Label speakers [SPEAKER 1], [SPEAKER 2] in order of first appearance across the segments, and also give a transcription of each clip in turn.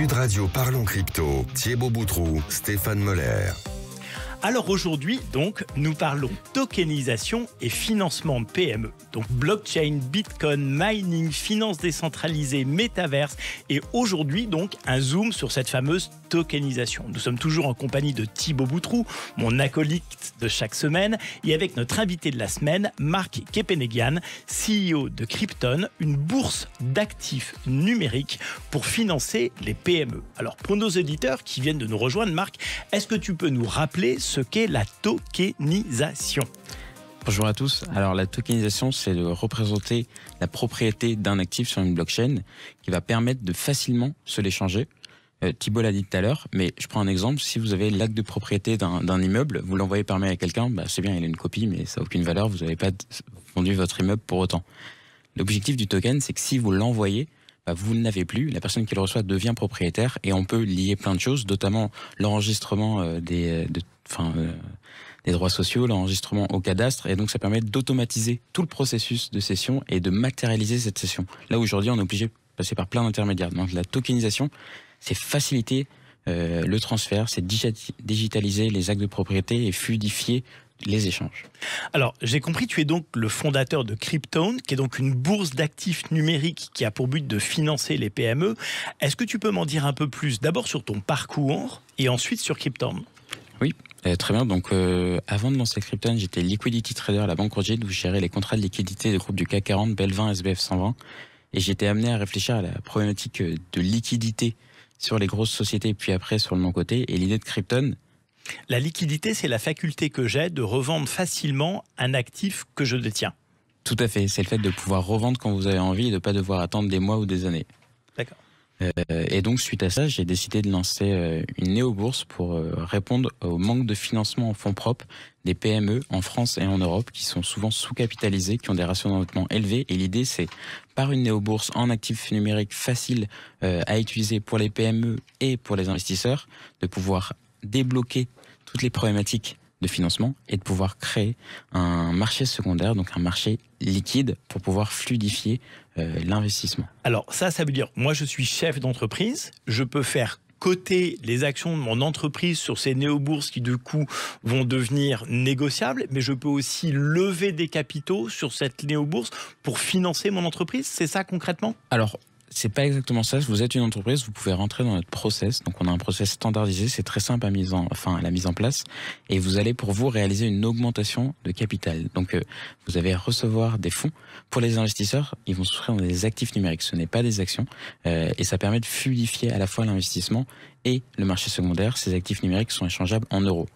[SPEAKER 1] Sud Radio Parlons Crypto, Thibaut Boutrou, Stéphane Moller. Alors aujourd'hui, donc, nous parlons tokenisation et financement PME. Donc blockchain, bitcoin, mining, finance décentralisée, métaverse et aujourd'hui donc un zoom sur cette fameuse tokenisation. Nous sommes toujours en compagnie de Thibaut Boutroux, mon acolyte de chaque semaine et avec notre invité de la semaine, Marc Kepenegian, CEO de Krypton, une bourse d'actifs numériques pour financer les PME. Alors pour nos auditeurs qui viennent de nous rejoindre, Marc, est-ce que tu peux nous rappeler
[SPEAKER 2] ce qu'est la tokenisation. Bonjour à tous. Alors la tokenisation, c'est de représenter la propriété d'un actif sur une blockchain qui va permettre de facilement se l'échanger. Euh, Thibault l'a dit tout à l'heure, mais je prends un exemple. Si vous avez l'acte de propriété d'un immeuble, vous l'envoyez par mail à quelqu'un, bah, c'est bien, il a une copie, mais ça n'a aucune valeur, vous n'avez pas vendu votre immeuble pour autant. L'objectif du token, c'est que si vous l'envoyez, bah, vous ne l'avez plus, la personne qui le reçoit devient propriétaire et on peut lier plein de choses, notamment l'enregistrement euh, des, euh, euh, des droits sociaux, l'enregistrement au cadastre, et donc ça permet d'automatiser tout le processus de cession et de matérialiser cette cession. Là aujourd'hui, on est obligé de passer par plein d'intermédiaires. Donc la tokenisation, c'est faciliter le transfert, c'est digitaliser les actes de propriété et fluidifier les échanges. Alors, j'ai compris, tu es donc le fondateur de
[SPEAKER 1] Cryptone, qui est donc une bourse d'actifs numériques qui a pour but de financer les PME. Est-ce que tu peux m'en dire un peu plus d'abord sur ton parcours
[SPEAKER 2] et ensuite sur Cryptone Oui, euh, très bien. Donc, euh, avant de lancer Krypton j'étais liquidity trader à la Banque Roger, où je gérais les contrats de liquidité des groupes du CAC 40, BEL20, SBF 120. Et j'étais amené à réfléchir à la problématique euh, de liquidité sur les grosses sociétés, puis après sur le mon côté. Et l'idée de Krypton la liquidité,
[SPEAKER 1] c'est la faculté que j'ai de revendre facilement un actif que je détiens.
[SPEAKER 2] Tout à fait. C'est le fait de pouvoir revendre quand vous avez envie et de ne pas devoir attendre des mois ou des années. D'accord. Euh, et donc, suite à ça, j'ai décidé de lancer euh, une néo-bourse pour euh, répondre au manque de financement en fonds propres des PME en France et en Europe qui sont souvent sous-capitalisées, qui ont des ratios d'endettement élevés. Et l'idée, c'est par une néo-bourse en actifs numériques facile à utiliser pour les PME et pour les investisseurs, de pouvoir débloquer toutes les problématiques de financement et de pouvoir créer un marché secondaire, donc un marché liquide pour pouvoir fluidifier euh, l'investissement. Alors ça, ça veut dire, moi je suis chef
[SPEAKER 1] d'entreprise, je peux faire coter les actions de mon entreprise sur ces néo-bourses qui, du coup, vont devenir négociables, mais je peux aussi lever des capitaux sur cette néo-bourse pour financer mon entreprise. C'est ça concrètement
[SPEAKER 2] Alors, c'est pas exactement ça. Si Vous êtes une entreprise, vous pouvez rentrer dans notre process. Donc, on a un process standardisé, c'est très simple à, mise en, enfin, à la mise en place. Et vous allez, pour vous, réaliser une augmentation de capital. Donc, euh, vous allez recevoir des fonds. Pour les investisseurs, ils vont souscrire dans des actifs numériques. Ce n'est pas des actions. Euh, et ça permet de fluidifier à la fois l'investissement et le marché secondaire. Ces actifs numériques sont échangeables en euros.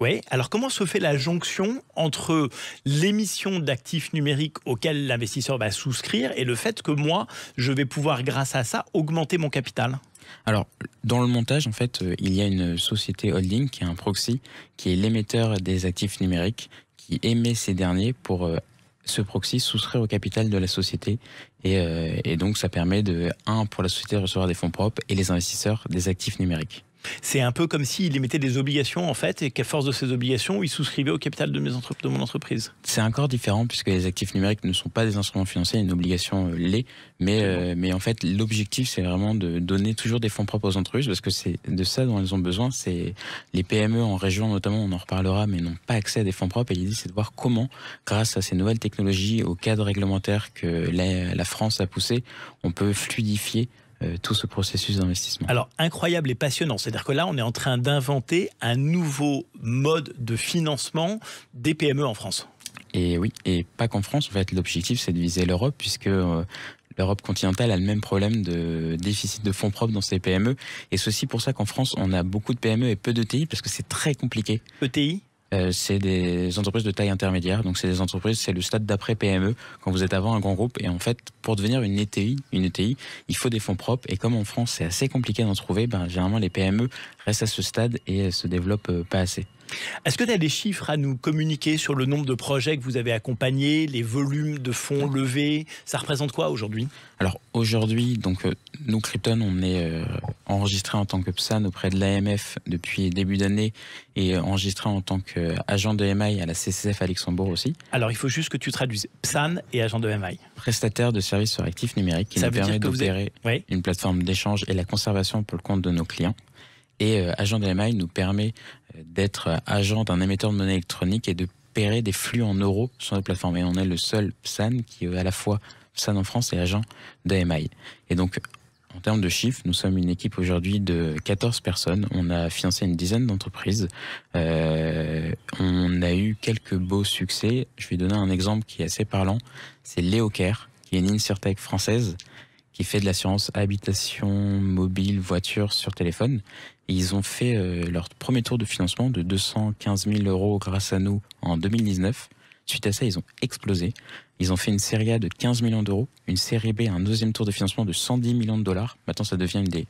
[SPEAKER 1] Oui, alors comment se fait la jonction entre l'émission d'actifs numériques auxquels l'investisseur va souscrire et le fait que moi, je vais pouvoir grâce à ça augmenter mon
[SPEAKER 2] capital alors, dans le montage, en fait, euh, il y a une société holding qui est un proxy, qui est l'émetteur des actifs numériques, qui émet ces derniers pour euh, ce proxy souscrire au capital de la société. Euh, et, donc, ça permet de, un, pour la société de recevoir des fonds propres et les investisseurs des actifs numériques.
[SPEAKER 1] C'est un peu comme s'il émettait des
[SPEAKER 2] obligations, en fait, et qu'à force de ces obligations, il souscrivait au capital de, mes de mon entreprise. C'est encore différent, puisque les actifs numériques ne sont pas des instruments financiers, une obligation euh, l'est. Euh, mais, en fait, l'objectif, c'est vraiment de donner toujours des fonds propres aux entreprises, parce que c'est de ça dont elles ont besoin. C'est les PME en région, notamment, on en reparlera, mais n'ont pas accès à des fonds propres. Et l'idée, c'est de voir comment, grâce à ces nouvelles technologies, au cadre réglementaire que la France a poussé, on peut fluidifier euh, tout ce processus d'investissement.
[SPEAKER 1] Alors, incroyable et passionnant. C'est-à-dire que là, on est en train d'inventer un nouveau
[SPEAKER 2] mode de financement des PME en France. Et oui, et pas qu'en France. En fait, l'objectif, c'est de viser l'Europe, puisque euh, l'Europe continentale a le même problème de déficit de fonds propres dans ses PME. Et ceci pour ça qu'en France, on a beaucoup de PME et peu de d'ETI, parce que c'est très compliqué. ETI euh, c'est des entreprises de taille intermédiaire. Donc, c'est des entreprises, c'est le stade d'après PME, quand vous êtes avant un grand groupe. Et en fait, pour devenir une ETI, une ETI, il faut des fonds propres. Et comme en France, c'est assez compliqué d'en trouver, ben, généralement, les PME restent à ce stade et se développent euh, pas assez.
[SPEAKER 1] Est-ce que tu as des chiffres à nous communiquer sur le nombre de projets que vous avez accompagnés, les volumes de fonds levés Ça représente quoi aujourd'hui
[SPEAKER 2] Alors aujourd'hui, donc euh, nous Krypton, on est euh, enregistré en tant que PSAN auprès de l'AMF depuis début d'année et euh, enregistré en tant qu'agent de MI à la CCF à Luxembourg aussi.
[SPEAKER 1] Alors il faut juste que tu traduises PSAN
[SPEAKER 2] et agent de MI. Prestataire de services sur actifs numériques qui nous permet d'opérer une plateforme d'échange et la conservation pour le compte de nos clients. Et euh, Agent de nous permet euh, d'être euh, agent d'un émetteur de monnaie électronique et de pérer des flux en euros sur notre plateforme. Et on est le seul PSAN qui est à la fois PSAN en France et agent de Et donc, en termes de chiffres, nous sommes une équipe aujourd'hui de 14 personnes. On a financé une dizaine d'entreprises. Euh, on a eu quelques beaux succès. Je vais donner un exemple qui est assez parlant. C'est Léocare, qui est une insurtech française qui fait de l'assurance habitation, mobile, voiture sur téléphone ils ont fait euh, leur premier tour de financement de 215 000 euros grâce à nous en 2019. Suite à ça, ils ont explosé. Ils ont fait une série A de 15 millions d'euros, une série B, un deuxième tour de financement de 110 millions de dollars. Maintenant, ça devient une des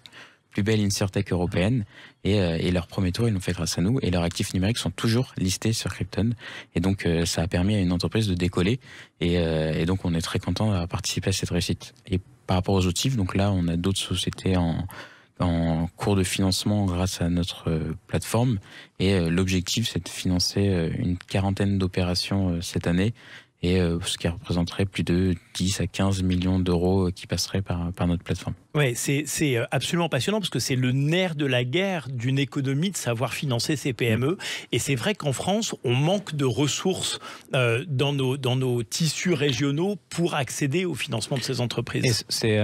[SPEAKER 2] plus belles tech européennes. Et, euh, et leur premier tour, ils l'ont fait grâce à nous. Et leurs actifs numériques sont toujours listés sur Krypton. Et donc, euh, ça a permis à une entreprise de décoller. Et, et donc, on est très content de participer à cette réussite. Et par rapport aux outils, donc là, on a d'autres sociétés en en cours de financement grâce à notre euh, plateforme. Et euh, l'objectif, c'est de financer euh, une quarantaine d'opérations cette année, et ce qui représenterait plus de 10 à 15 millions d'euros qui passeraient par, par notre plateforme.
[SPEAKER 1] Oui, c'est absolument passionnant parce que c'est le nerf de la guerre d'une économie de savoir financer ses PME. Et c'est vrai qu'en France, on manque de ressources dans, nos, dans nos tissus régionaux
[SPEAKER 3] pour accéder au financement de ces entreprises. C'est.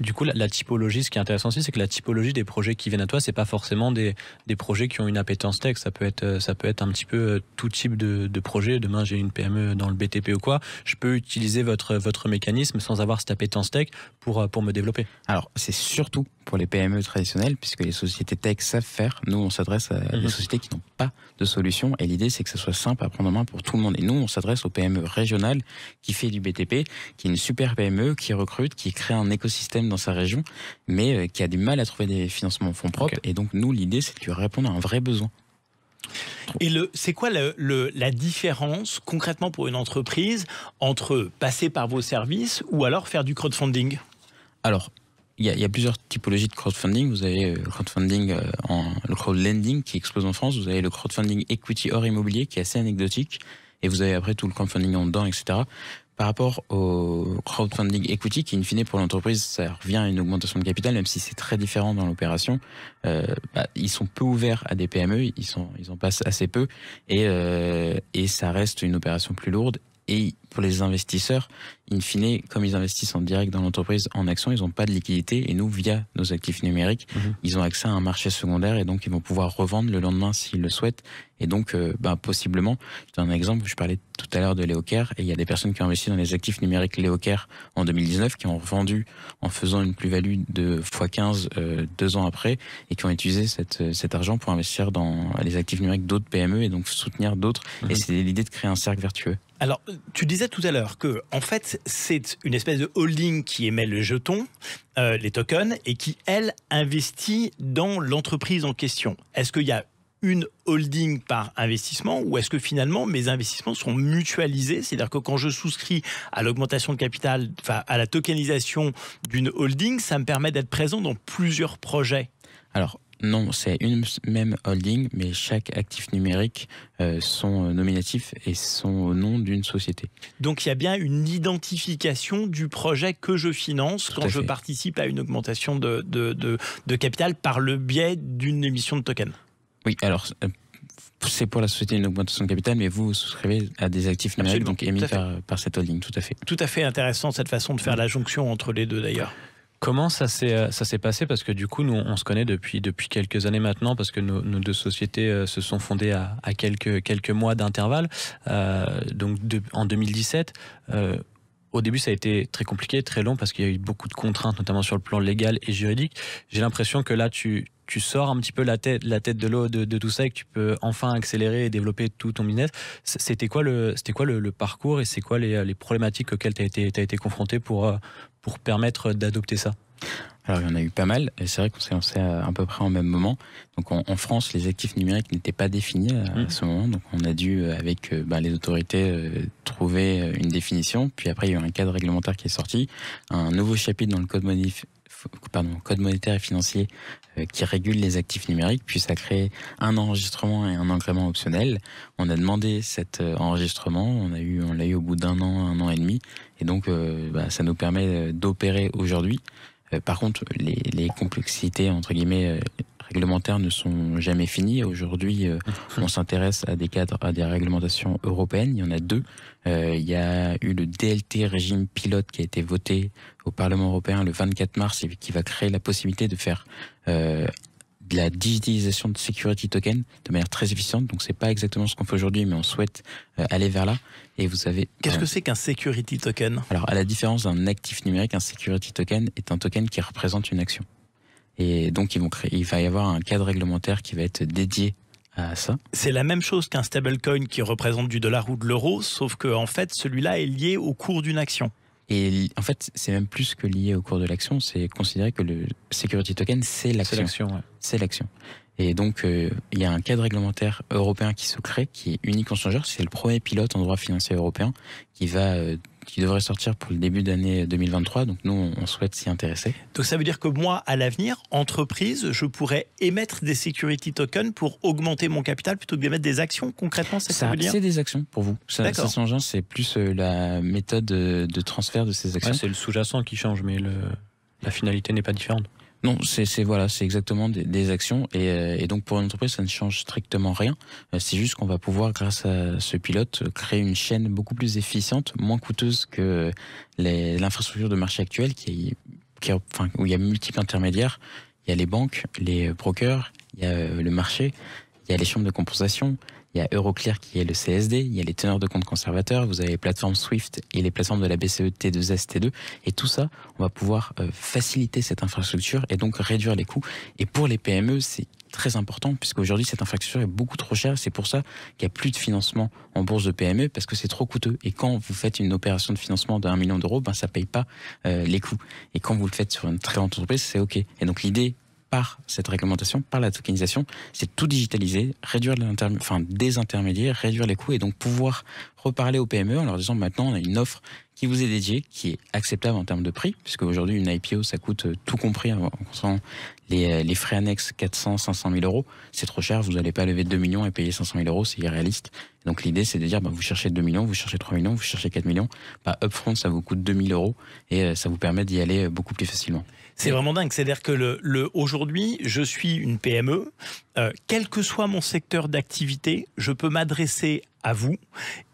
[SPEAKER 3] Du coup, la, typologie, ce qui est intéressant aussi, c'est que la typologie des projets qui viennent à toi, c'est pas forcément des, des, projets qui ont une appétence tech. Ça peut être, euh, ça peut être un petit peu euh, tout type de, de projet. Demain, j'ai une PME dans le BTP ou quoi. Je peux utiliser votre, votre mécanisme sans avoir cette appétence tech pour, euh, pour me développer. Alors, c'est surtout
[SPEAKER 2] pour les PME traditionnelles, puisque les sociétés tech savent faire. Nous, on s'adresse à des mhm. sociétés qui n'ont pas de solution. Et l'idée, c'est que ce soit simple à prendre en main pour tout le monde. Et nous, on s'adresse aux PME régionales qui fait du BTP, qui est une super PME, qui recrute, qui crée un écosystème dans sa région, mais euh, qui a du mal à trouver des financements en fonds propres. Et donc, nous, l'idée, c'est de lui répondre à un vrai besoin.
[SPEAKER 1] Et le, c'est quoi le, la différence concrètement pour une entreprise entre passer par vos services ou alors faire du crowdfunding
[SPEAKER 2] Alors, il y, a plusieurs typologies de crowdfunding. Vous avez le euh, crowdfunding euh, en le crowdlending qui explose en France. Vous avez le crowdfunding equity hors immobilier qui est assez anecdotique. Et vous avez après tout le crowdfunding en dedans, etc par rapport au crowdfunding equity, qui in fine pour l'entreprise, ça revient à une augmentation de capital, même si c'est très différent dans l'opération, euh, bah, ils sont peu ouverts à des PME, ils, sont, ils en passent assez peu, et, euh, ça reste une opération plus lourde, et pour les investisseurs, in fine, comme ils investissent en direct dans l'entreprise en actions, ils n'ont pas de liquidité et nous, via nos actifs numériques, mhm. ils ont accès à un marché secondaire et donc ils vont pouvoir revendre le lendemain s'ils le souhaitent. Et donc, euh, bah, possiblement, je donne un exemple, je parlais tout à l'heure de Léocare et il y a des personnes qui ont investi dans les actifs numériques Léocare en 2019 qui ont revendu en faisant une plus-value de x15 euh, deux ans après et qui ont utilisé euh, cet argent pour investir dans les actifs numériques d'autres PME et donc soutenir d'autres. Et mhm. c'est l'idée de créer un cercle vertueux.
[SPEAKER 1] Alors, tu disais tout à l'heure que, en fait, c'est une espèce de holding qui émet le jeton, euh, les tokens, et qui, elle, investit dans l'entreprise en question. Est-ce qu'il y a une holding par investissement ou est-ce que finalement mes investissements sont mutualisés C'est-à-dire que quand je souscris à l'augmentation de capital, à la tokenisation d'une holding, ça me permet d'être présent dans
[SPEAKER 2] plusieurs projets. Alors, non, c'est une même holding, mais chaque actif numérique euh, sont euh, nominatifs et sont au nom d'une société.
[SPEAKER 1] Donc il y a bien une identification du projet que je finance quand je
[SPEAKER 2] participe à une augmentation de,
[SPEAKER 1] capital par le biais d'une émission de token.
[SPEAKER 2] Oui, alors euh, c'est pour la société une augmentation de capital, mais vous, souscrivez à des actifs numériques donc émis par, cette holding, tout à fait.
[SPEAKER 1] Tout à fait intéressant cette façon de faire la jonction entre les deux d'ailleurs.
[SPEAKER 3] Comment ça s'est euh, s'est passé parce que du coup nous on se connaît depuis depuis quelques années maintenant parce que nos, deux sociétés euh, se sont fondées à, quelques quelques mois d'intervalle euh, donc en 2017 au début, ça a été très compliqué, très long, parce qu'il y a eu beaucoup de contraintes, notamment sur le plan légal et juridique. J'ai l'impression que là, tu, sors un petit peu la tête, la tête de l'eau de, tout ça et que tu peux enfin accélérer et développer tout ton business. C'était quoi le, c'était quoi le, parcours et c'est quoi les, problématiques
[SPEAKER 2] auxquelles tu as été, été confronté pour, euh, pour permettre d'adopter ça alors il y en a eu pas mal, et c'est vrai qu'on s'est lancé à, peu près en même moment. Donc en, France, les actifs numériques n'étaient pas définis euh, mmh. à, ce moment, donc on a dû, euh, avec euh, ben, les autorités, trouver une définition. Puis après, il y a eu un cadre réglementaire qui est sorti, un nouveau chapitre dans le code modif pardon, code monétaire et financier qui régule les actifs numériques, puis ça crée un enregistrement et un agrément optionnel. On a demandé cet enregistrement, on a eu, on l'a eu au bout d'un an, un an et demi, et donc bah, ça nous permet d'opérer aujourd'hui euh, par contre, les, les, complexités, entre guillemets, euh, réglementaires ne sont jamais finies. Aujourd'hui, euh, on s'intéresse à des cadres, à des réglementations européennes. Il y en a deux. il y a eu le DLT régime pilote qui a été voté au Parlement européen le 24 mars et qui va créer la possibilité de faire de la digitalisation de security token de manière très efficiente. Donc c'est pas exactement ce qu'on fait aujourd'hui, mais on souhaite euh, aller vers là. Et vous avez qu'est-ce euh, que
[SPEAKER 1] c'est qu'un security token
[SPEAKER 2] Alors à la différence d'un actif numérique, un security token est un token qui représente une action. Et donc ils vont créer, il va y avoir un cadre réglementaire qui va être dédié à ça. C'est la
[SPEAKER 1] même chose qu'un stablecoin qui représente du dollar ou de l'euro, sauf que en fait celui-là est lié au cours
[SPEAKER 2] d'une action. Et en fait, c'est même plus que lié au cours de l'action, c'est considérer que le security token, c'est l'action. C'est l'action. Et donc, euh, il y a un cadre réglementaire européen qui se crée, qui est unique en genre, C'est le premier pilote en droit financier européen qui va euh, qui devrait sortir pour le début d'année 2023. Donc nous, on souhaite s'y intéresser.
[SPEAKER 1] Donc ça veut dire que moi, à l'avenir, entreprise, je pourrais émettre des security tokens pour augmenter mon capital plutôt que d'émettre des actions concrètement. c'est ça, c'est des
[SPEAKER 2] actions pour vous. Ça, hein. c'est plus euh, la méthode euh, de transfert de ces actions. c'est le sous-jacent qui change, mais le, la finalité n'est pas différente. Non, c'est voilà, c'est exactement des, actions euh, et, donc pour une entreprise, ça ne change strictement rien. Euh, c'est juste qu'on va pouvoir, grâce à ce pilote, créer une chaîne beaucoup plus efficiente, moins coûteuse que l'infrastructure de marché actuelle, qui, qui, enfin, où il y a multiples intermédiaires. Il y a les banques, les brokers, il y a euh, le marché, il y a les chambres de compensation, il y a Euroclear qui est le CSD, il y a les teneurs de compte conservateurs, vous avez les plateformes Swift et les plateformes de la BCE T2S, T2. Et tout ça, on va pouvoir euh, faciliter cette infrastructure et donc réduire les coûts. Et pour les PME, c'est très important aujourd'hui, cette infrastructure est beaucoup trop chère. C'est pour ça qu'il n'y a plus de financement en bourse de PME parce que c'est trop coûteux. Et quand vous faites une opération de financement de 1 million d'euros, ben, ça ne paye pas euh, les coûts. Et quand vous le faites sur une très grande entreprise, c'est OK. Et donc l'idée par cette réglementation, par la tokenisation, c'est tout digitaliser, réduire enfin, des intermédiaires, réduire les coûts et donc pouvoir reparler aux PME en leur disant maintenant on a une offre qui vous est dédiée, qui est acceptable en termes de prix, puisque aujourd'hui une IPO ça coûte tout compris en euh, les, frais annexes 400, 500 000 euros, c'est trop cher, vous n'allez pas lever 2 millions et payer 500 000 euros, c'est irréaliste. Donc l'idée, c'est de dire, bah, vous cherchez 2 millions, vous cherchez 3 millions, vous cherchez 4 millions, bah, upfront, ça vous coûte 2 000 euros et euh, ça vous permet d'y aller euh, beaucoup plus facilement.
[SPEAKER 1] C'est vraiment dingue, c'est-à-dire que le, aujourd'hui, je suis une PME, quel que soit mon secteur d'activité, je peux m'adresser à vous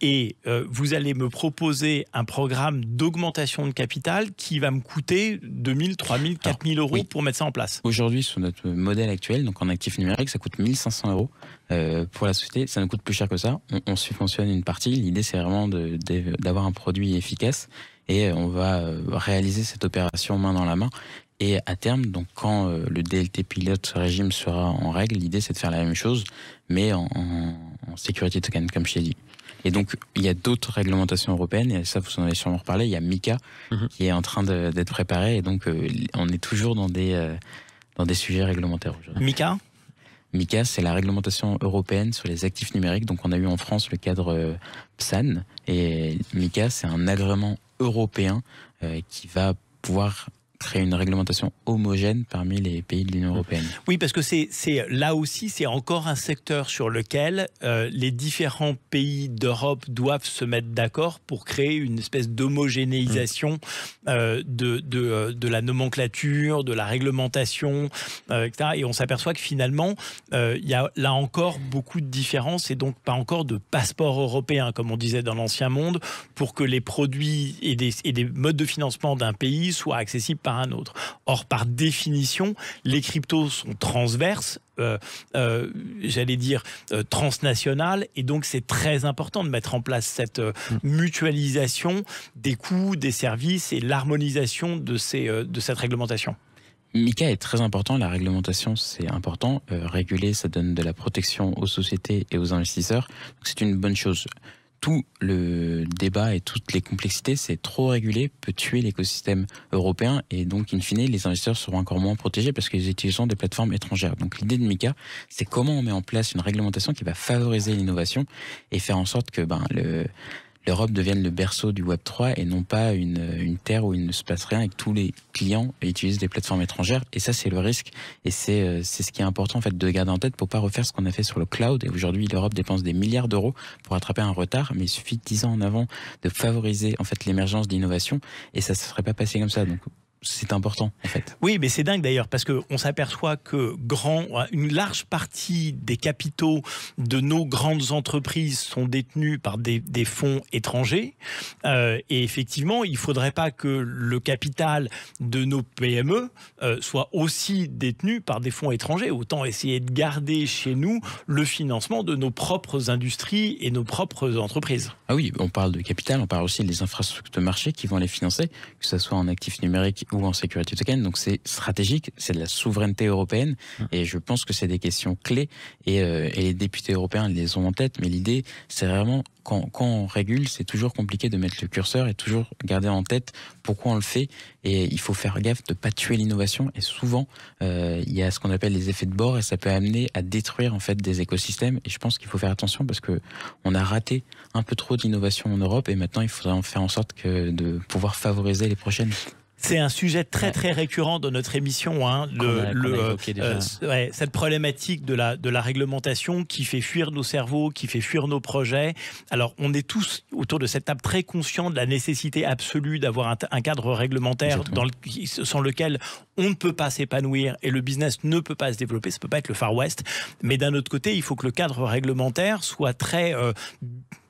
[SPEAKER 1] et vous allez me proposer un programme d'augmentation de capital qui va me coûter 2000, 3000, 4000 000 euros pour mettre ça en place.
[SPEAKER 2] Aujourd'hui, sur notre modèle actuel, donc en actif numérique, ça coûte 1500 euros euh, pour la société. Ça nous coûte plus cher que ça. On, subventionne une partie. L'idée, c'est vraiment d'avoir un produit efficace et euh, on va euh, réaliser cette opération main dans la main. Et à terme, donc quand le DLT pilote régime sera en règle, l'idée c'est de faire la même chose, mais en, en, sécurité token, comme je l'ai dit. Et donc, il y a d'autres réglementations européennes, et ça, vous en avez sûrement reparlé, il y a MICA mm-hmm. qui est en train d'être préparé, et donc on est toujours dans des dans des sujets réglementaires aujourd'hui. MICA, c'est la réglementation européenne sur les actifs numériques. Donc, on a eu en France le cadre PSAN. Euh, Et MICA, c'est un agrément européen euh, qui va pouvoir créer une réglementation homogène parmi les pays de l'Union mmh. européenne.
[SPEAKER 1] Oui, parce que c'est là aussi, c'est encore un secteur sur lequel euh, les différents pays d'Europe doivent se mettre d'accord pour créer une espèce d'homogénéisation mmh. euh, de, de, euh, de, la nomenclature, de la réglementation, etc. Et on s'aperçoit que finalement, il y a là encore beaucoup de différences et donc pas encore de passeport européen, comme on disait dans l'Ancien Monde, pour que les produits et des, et des modes de financement d'un pays soient accessibles un autre. Or, par définition, les cryptos sont transverses, euh, euh, j'allais dire, euh, transnationales, et donc c'est très important de mettre en place cette mm. mutualisation des coûts, des services et l'harmonisation de, ces, de cette réglementation.
[SPEAKER 2] Mika est très important, la réglementation c'est important, réguler ça donne de la protection aux sociétés et aux investisseurs, c'est une bonne chose tout le débat et toutes les complexités, c'est trop régulé, peut tuer l'écosystème européen et donc, in fine, les investisseurs seront encore moins protégés parce qu'ils utilisent des plateformes étrangères. Donc, l'idée de Mika, c'est comment on met en place une réglementation qui va favoriser l'innovation et faire en sorte que ben, le, l'Europe devienne le berceau du Web 3 et non pas une, terre où il ne se passe rien et que tous les clients utilisent des plateformes étrangères. Et ça, c'est le risque. Et c'est euh, c'est ce qui est important en fait de garder en tête pour pas refaire ce qu'on a fait sur le cloud. Et aujourd'hui, l'Europe dépense des milliards d'euros pour attraper un retard, mais il suffit dix ans en avant de favoriser en fait l'émergence d'innovation et ça ne serait pas passé comme ça. Donc c'est important en fait. Oui, mais c'est dingue d'ailleurs parce qu'on
[SPEAKER 1] on s'aperçoit que grand, une large partie des capitaux de nos grandes entreprises sont détenus par des, fonds étrangers euh, et effectivement, il faudrait pas que le capital de nos PME euh, soit aussi détenu par des fonds étrangers. Autant essayer de garder chez nous le financement de nos propres
[SPEAKER 2] industries et nos propres entreprises. Ah oui, on parle de capital, on parle aussi des infrastructures de marché qui vont les financer, que ce soit en actifs numériques ou en security token. Donc c'est stratégique, c'est de la souveraineté européenne hum. et je pense que c'est des questions clés et, euh, et, les députés européens les ont en tête. Mais l'idée, c'est vraiment quand, quand on régule, c'est toujours compliqué de mettre le curseur et toujours garder en tête pourquoi on le fait. Et il faut faire gaffe de pas tuer l'innovation. Et souvent, euh, il y a ce qu'on appelle les effets de bord et ça peut amener à détruire en fait des écosystèmes. Et je pense qu'il faut faire attention parce que on a raté un peu trop d'innovation en Europe et maintenant il faudra en faire en sorte que de pouvoir favoriser les prochaines.
[SPEAKER 1] C'est un sujet très très récurrent dans notre émission, hein, le, euh, euh, cette problématique de la, de la réglementation qui fait fuir nos cerveaux, qui fait fuir nos projets. Alors on est tous autour de cette table très conscients de la nécessité absolue d'avoir un, cadre réglementaire dans le, sans lequel on ne peut pas s'épanouir et le business ne peut pas se développer, ça ne peut pas être le Far West. Mais d'un autre côté, il faut que le cadre réglementaire soit très... Euh,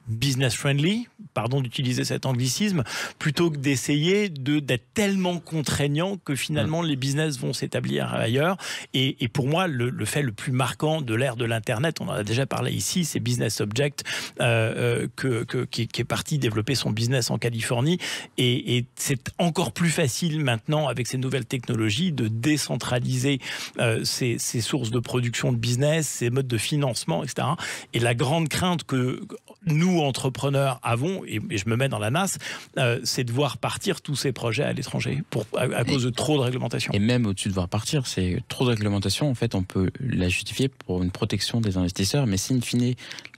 [SPEAKER 1] business friendly, pardon d'utiliser cet anglicisme, plutôt que d'essayer de, d'être tellement contraignant que finalement mm. les business vont s'établir ailleurs. Et, pour moi, le, fait le plus marquant de l'ère de l'Internet, on en a déjà parlé ici, c'est Business Object euh, euh, que, qui, est parti développer son business en Californie. Et, c'est encore plus facile maintenant avec ces nouvelles technologies de décentraliser euh, ces sources de production de business, ces modes de financement, etc. Et la grande crainte que nous, entrepreneurs, avons, et, je me mets dans la masse, euh, c'est de
[SPEAKER 2] voir partir tous ces projets à l'étranger pour, à, cause de trop de réglementation. Et même au-dessus de voir partir, c'est trop de réglementation, en fait, on peut la justifier pour une protection des investisseurs, mais si in fine,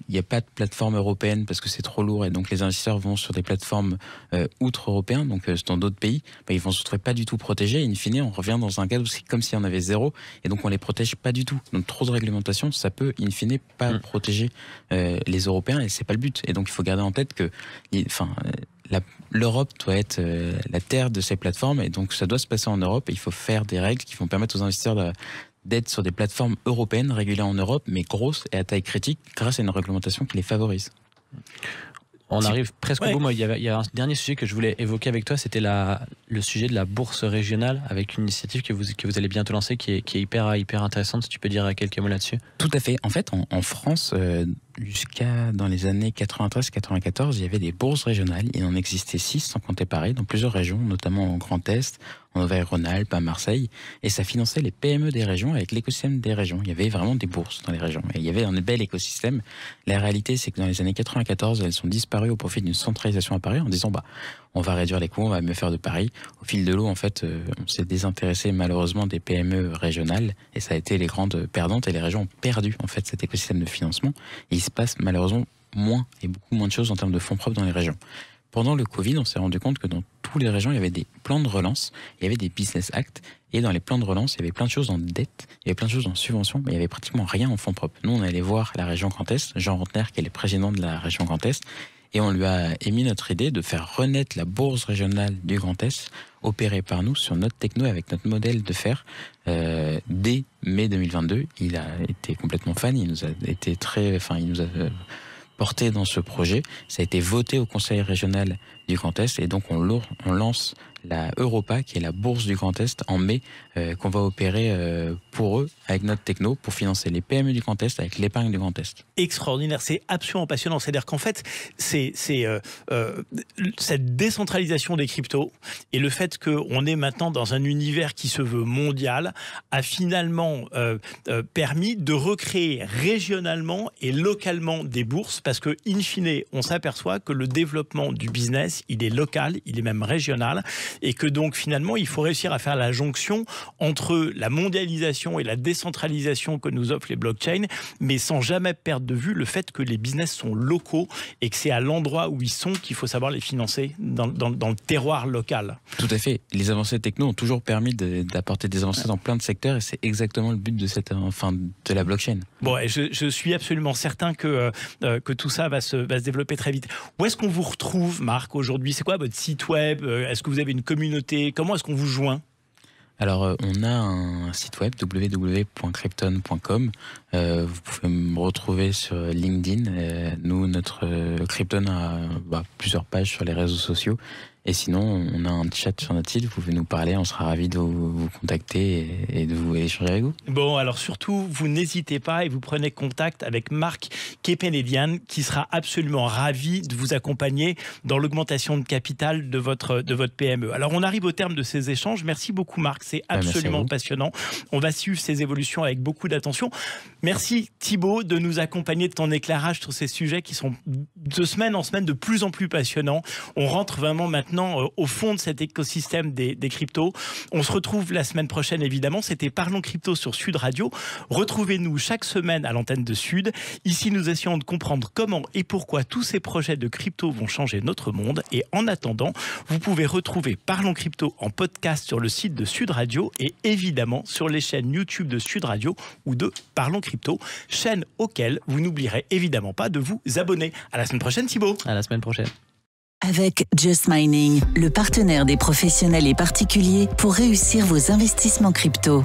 [SPEAKER 2] il n'y a pas de plateforme européenne parce que c'est trop lourd et donc les investisseurs vont sur des plateformes euh, outre européennes donc euh, dans d'autres pays, bah, ils vont se trouver pas du tout protégés. Et in fine, on revient dans un cadre où c'est comme si on avait zéro et donc on les protège pas du tout. Donc trop de réglementation, ça peut in fine pas mm. protéger les Européens et c'est pas le but. Et donc il faut garder en tête que, enfin, euh, l'Europe doit être euh, la terre de ces plateformes, et donc ça doit se passer en Europe. Et il faut faire des règles qui vont permettre aux investisseurs d'être sur des plateformes européennes régulées en Europe, mais grosses et à taille critique, grâce à une réglementation qui les favorise. On arrive presque au bout. Moi, il y,
[SPEAKER 3] a, un dernier sujet que je voulais évoquer avec toi, c'était le sujet de la bourse régionale, avec une initiative que vous, que vous allez bientôt lancer, qui est, hyper, hyper intéressante. Si tu peux dire quelques mots là-dessus.
[SPEAKER 2] Tout à fait. En fait, en, France, euh, jusqu'à dans les années 93-94, il y avait des bourses régionales. Il en existait six, sans compter Paris, dans plusieurs régions, notamment en Grand Est, en Auvergne-Rhône-Alpes, à Marseille. Et ça finançait les PME des régions avec l'écosystème des régions. Il y avait vraiment des bourses dans les régions. Et il y avait un bel écosystème. La réalité, c'est que dans les années 94, elles sont disparues au profit d'une centralisation à Paris en disant, bah, on va réduire les coûts, on va mieux faire de Paris. Au fil de l'eau, en fait, euh, on s'est désintéressé malheureusement des PME régionales et ça a été les grandes perdantes et les régions ont perdu, en fait, cet écosystème de financement passe malheureusement moins et beaucoup moins de choses en termes de fonds propres dans les régions. Pendant le Covid, on s'est rendu compte que dans toutes les régions, il y avait des plans de relance, il y avait des business acts, et dans les plans de relance, il y avait plein de choses en dette, il y avait plein de choses en subvention, mais il y avait pratiquement rien en fonds propres. Nous, on allait voir la région Grand Est, Jean Rentner, qui est le président de la région Grand Est, et on lui a émis notre idée de faire renaître la bourse régionale du Grand Est, opérée par nous sur notre techno avec notre modèle de fer euh, dès mai 2022. Il a été complètement fan, il nous a été très, enfin, il nous a euh, porté dans ce projet. Ça a été voté au Conseil régional du Grand Est et donc on, on lance la Europa, qui est la bourse du Grand Est, en mai, euh, qu'on va opérer euh, pour eux avec notre techno pour financer les PME du Grand Est avec l'épargne du Grand Est.
[SPEAKER 1] Extraordinaire, c'est absolument passionnant. C'est-à-dire qu'en fait, c'est euh, cette décentralisation des cryptos et le fait qu'on est maintenant dans un univers qui se veut mondial a finalement permis de recréer régionalement et localement des bourses parce que, in fine, on s'aperçoit que le développement du business, il est local, il est même régional et que donc finalement il faut réussir à faire la jonction entre la mondialisation et la décentralisation que nous offrent les blockchains, mais sans jamais perdre de vue le fait que les business sont locaux et que c'est à l'endroit où ils sont qu'il faut savoir les financer dans, le terroir local.
[SPEAKER 2] Tout à fait. Les avancées techno ont toujours permis d'apporter des avancées dans plein de secteurs et c'est exactement le but de cette euh, enfin de la blockchain.
[SPEAKER 1] Bon, je, suis absolument certain que euh, euh, que tout ça va se va se développer très vite. Où est-ce qu'on vous retrouve, Marc, aujourd'hui C'est quoi votre site web Est-ce que vous avez une communauté Comment est-ce qu'on vous joint
[SPEAKER 2] alors, euh, on a un site web www.crypton.com euh, vous pouvez me retrouver sur LinkedIn. Euh, nous, notre Crypton a bah, plusieurs pages sur les réseaux sociaux. Et sinon, on a un chat sur notre site, vous pouvez nous parler, on sera ravis de vous, contacter et, de vous échanger avec vous.
[SPEAKER 1] Bon, alors surtout, vous n'hésitez pas et vous prenez contact avec Marc Kepenedian qui sera absolument ravi de vous accompagner dans l'augmentation de capital de votre, de votre PME. Alors on arrive au terme de ces échanges. Merci beaucoup Marc, c'est absolument passionnant. On va suivre ces évolutions avec beaucoup d'attention. Merci Thibault de nous accompagner de ton éclairage sur ces sujets qui sont de semaine en semaine de plus en plus passionnant. On rentre vraiment maintenant euh, au fond de cet écosystème des, cryptos. On se retrouve la semaine prochaine, évidemment. C'était Parlons Crypto sur Sud Radio. Retrouvez-nous chaque semaine à l'antenne de Sud. Ici, nous essayons de comprendre comment et pourquoi tous ces projets de crypto vont changer notre monde. Et en attendant, vous pouvez retrouver Parlons Crypto en podcast sur le site de Sud Radio et évidemment sur les chaînes YouTube de Sud Radio ou de Parlons Crypto, chaîne auxquelles vous n'oublierez évidemment pas de vous abonner. À la prochaine, Thibaut. À la semaine prochaine. Avec Just Mining, le partenaire des professionnels et particuliers pour réussir vos investissements crypto.